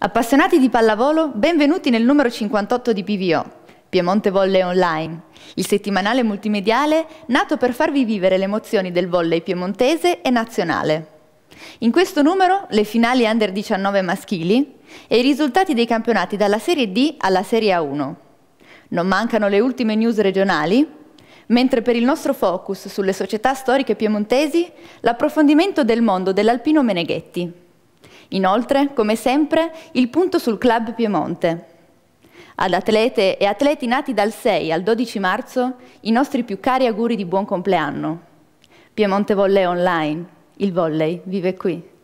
Appassionati di pallavolo, benvenuti nel numero 58 di PVO, Piemonte Volley Online, il settimanale multimediale nato per farvi vivere le emozioni del volley piemontese e nazionale. In questo numero le finali under 19 maschili e i risultati dei campionati dalla Serie D alla Serie A1. Non mancano le ultime news regionali, mentre per il nostro focus sulle società storiche piemontesi l'approfondimento del mondo dell'alpino Meneghetti. Inoltre, come sempre, il punto sul Club Piemonte. Ad atlete e atleti nati dal 6 al 12 marzo, i nostri più cari auguri di buon compleanno. Piemonte Volley Online, il volley vive qui.